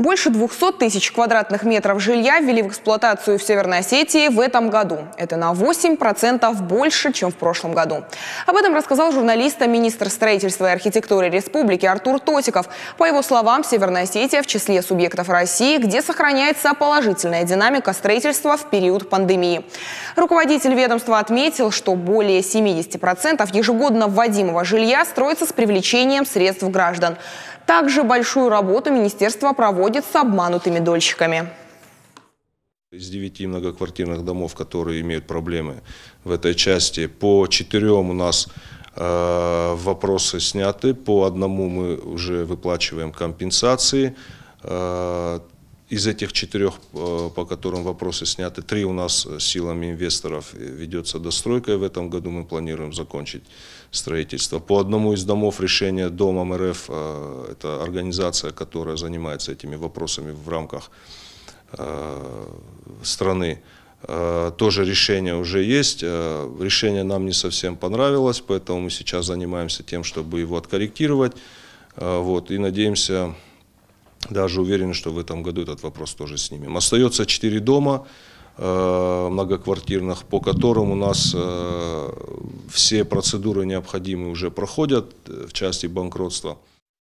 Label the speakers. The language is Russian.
Speaker 1: Больше 200 тысяч квадратных метров жилья ввели в эксплуатацию в Северной Осетии в этом году. Это на 8% больше, чем в прошлом году. Об этом рассказал журналиста министр строительства и архитектуры республики Артур Тотиков. По его словам, Северная Осетия в числе субъектов России, где сохраняется положительная динамика строительства в период пандемии. Руководитель ведомства отметил, что более 70% ежегодно вводимого жилья строится с привлечением средств граждан. Также большую работу министерство проводит с обманутыми дольщиками.
Speaker 2: Из девяти многоквартирных домов, которые имеют проблемы в этой части, по четырем у нас э, вопросы сняты, по одному мы уже выплачиваем компенсации. Э, из этих четырех, э, по которым вопросы сняты, три у нас силами инвесторов ведется достройка, и в этом году мы планируем закончить строительство. По одному из домов решение дома МРФ э, – это организация, которая занимается этими вопросами в рамках э, страны, тоже решение уже есть. Решение нам не совсем понравилось, поэтому мы сейчас занимаемся тем, чтобы его откорректировать. Вот, и надеемся, даже уверен, что в этом году этот вопрос тоже снимем. Остается 4 дома э, многоквартирных, по которым у нас э, все процедуры необходимые уже проходят э, в части банкротства.